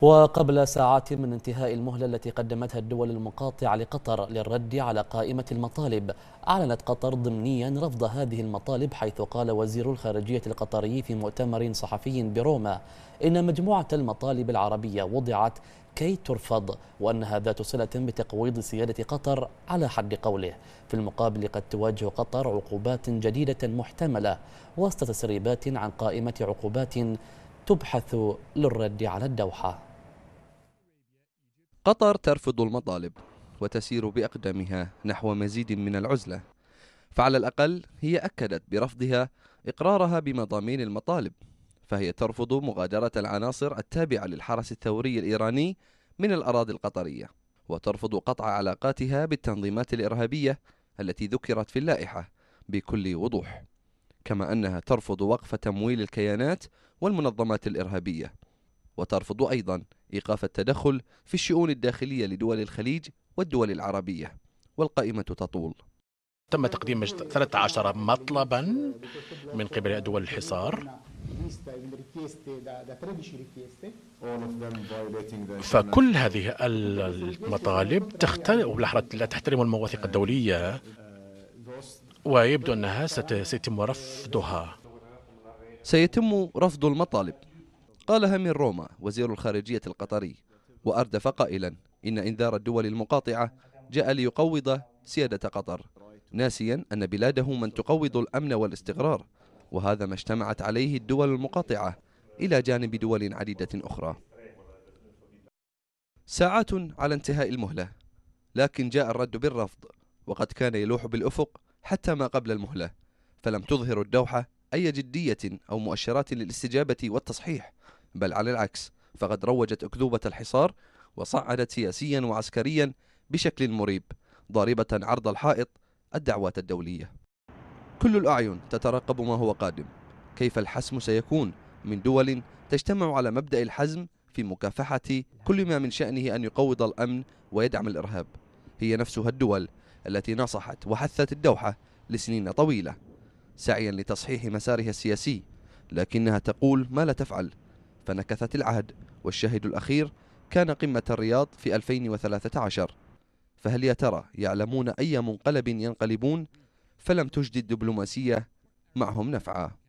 وقبل ساعات من انتهاء المهلة التي قدمتها الدول المقاطعة لقطر للرد على قائمة المطالب أعلنت قطر ضمنيا رفض هذه المطالب حيث قال وزير الخارجية القطري في مؤتمر صحفي بروما إن مجموعة المطالب العربية وضعت كي ترفض وأنها ذات صلة بتقويض سيادة قطر على حد قوله في المقابل قد تواجه قطر عقوبات جديدة محتملة وسط تسريبات عن قائمة عقوبات تبحث للرد على الدوحة قطر ترفض المطالب وتسير بأقدامها نحو مزيد من العزلة فعلى الأقل هي أكدت برفضها إقرارها بمضامين المطالب فهي ترفض مغادرة العناصر التابعة للحرس الثوري الإيراني من الأراضي القطرية وترفض قطع علاقاتها بالتنظيمات الإرهابية التي ذكرت في اللائحة بكل وضوح كما أنها ترفض وقف تمويل الكيانات والمنظمات الإرهابية وترفض أيضا إيقاف التدخل في الشؤون الداخلية لدول الخليج والدول العربية والقائمة تطول تم تقديم 13 مطلبا من قبل دول الحصار فكل هذه المطالب تختلف لا تحترم المواثيق الدولية ويبدو أنها سيتم رفضها سيتم رفض المطالب قالها من روما وزير الخارجية القطري وأردف قائلا إن إنذار الدول المقاطعة جاء ليقوض سيادة قطر ناسيا أن بلاده من تقوض الأمن والاستقرار وهذا ما اجتمعت عليه الدول المقاطعة إلى جانب دول عديدة أخرى ساعات على انتهاء المهلة لكن جاء الرد بالرفض وقد كان يلوح بالأفق حتى ما قبل المهلة فلم تظهر الدوحة أي جدية أو مؤشرات للاستجابة والتصحيح بل على العكس فقد روجت أكذوبة الحصار وصعدت سياسيا وعسكريا بشكل مريب ضاربة عرض الحائط الدعوات الدولية كل الأعين تترقب ما هو قادم كيف الحسم سيكون من دول تجتمع على مبدأ الحزم في مكافحة كل ما من شأنه أن يقوض الأمن ويدعم الإرهاب هي نفسها الدول التي نصحت وحثت الدوحة لسنين طويلة سعيا لتصحيح مسارها السياسي لكنها تقول ما لا تفعل فنكثت العهد والشاهد الأخير كان قمة الرياض في 2013 فهل يا ترى يعلمون أي منقلب ينقلبون فلم تجد الدبلوماسية معهم نفعا